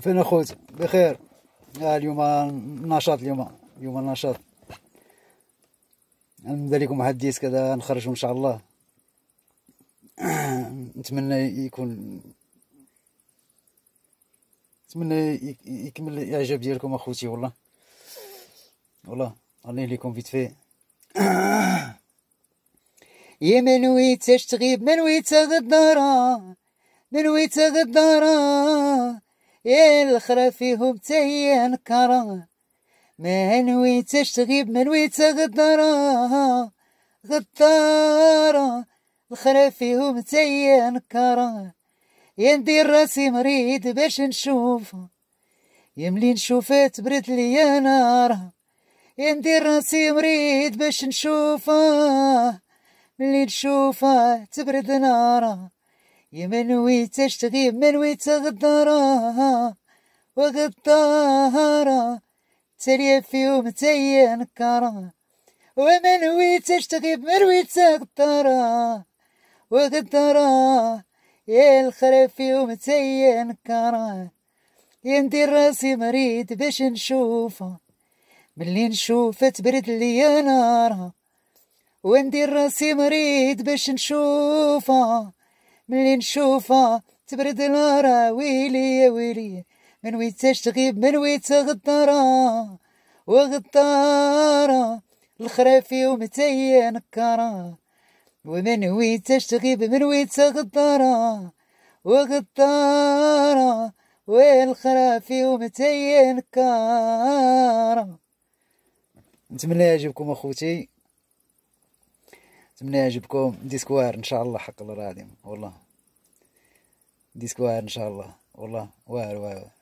فين اخوت بخير آه اليوم النشاط اليوم اليوم النشاط نبدا لكم واحد الديسك هذا نخرجو ان شاء الله نتمنى يكون نتمنى يكمل الاعجاب ديالكم اخوتي والله والله راني لكم فيت في يا منويتاش تغيب منويتا غدارة منويتا غدارة يا الخرا فيهم تاهي نكرا ما نويتش تغيب ما نويت غدارا غدارا الخرا فيهم تاهي نكرا يا ندير راسي مريض باش نشوف يا ملي نشوفها برد ليا نارها يا ندير راسي مريض باش نشوفها ملي نشوفها تبرد نارها يا منويت اشتغي منويت غدارة وغدارة تريا في يوم تايا نكارة ومنويت اشتغي منويت غدارة وغدارة يا الخرا في يوم تايا نكارة يا ندير راسي مريض باش نشوفه ملي نشوفه تبرد لي نارها وندير راسي مريض باش نشوفه ملي نشوفها تبرد لارا ويلي يا ويلي من ويتاش تغيب من ويتا غدارة وغدارة الخرافي ومتي نكارة ومن ويتاش تغيب من ويتا غدارة وغدارة والخرافي ومتي نكارة نتمنى يعجبكم اخوتي نتمنى يعجبكم ديسكوار ان شاء الله حق الله العظيم والله ديسكوار ان شاء الله والله واعر واعر